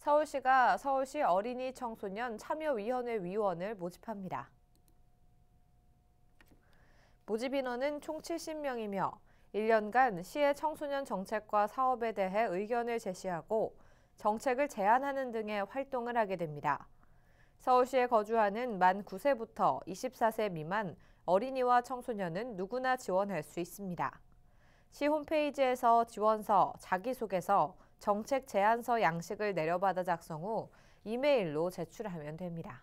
서울시가 서울시 어린이 청소년 참여위원회 위원을 모집합니다. 모집 인원은 총 70명이며 1년간 시의 청소년 정책과 사업에 대해 의견을 제시하고 정책을 제안하는 등의 활동을 하게 됩니다. 서울시에 거주하는 만 9세부터 24세 미만 어린이와 청소년은 누구나 지원할 수 있습니다. 시 홈페이지에서 지원서, 자기소개서, 정책 제안서 양식을 내려받아 작성 후 이메일로 제출하면 됩니다.